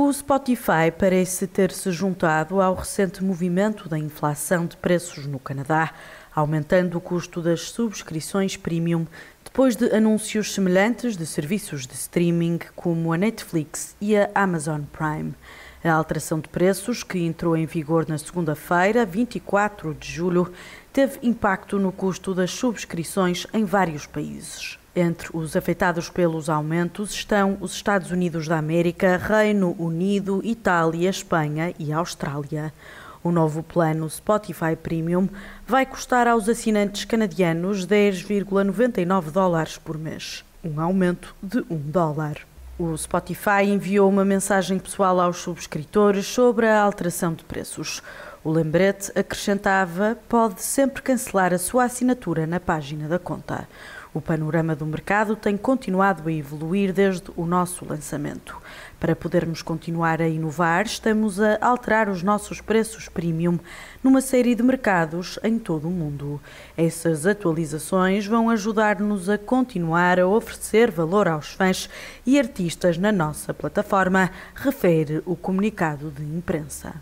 O Spotify parece ter se juntado ao recente movimento da inflação de preços no Canadá, aumentando o custo das subscrições premium depois de anúncios semelhantes de serviços de streaming como a Netflix e a Amazon Prime. A alteração de preços, que entrou em vigor na segunda-feira, 24 de julho, teve impacto no custo das subscrições em vários países. Entre os afetados pelos aumentos estão os Estados Unidos da América, Reino Unido, Itália, Espanha e Austrália. O novo plano Spotify Premium vai custar aos assinantes canadianos 10,99 dólares por mês, um aumento de 1 dólar. O Spotify enviou uma mensagem pessoal aos subscritores sobre a alteração de preços. O lembrete acrescentava: pode sempre cancelar a sua assinatura na página da conta. O panorama do mercado tem continuado a evoluir desde o nosso lançamento. Para podermos continuar a inovar, estamos a alterar os nossos preços premium numa série de mercados em todo o mundo. Essas atualizações vão ajudar-nos a continuar a oferecer valor aos fãs e artistas na nossa plataforma, refere o comunicado de imprensa.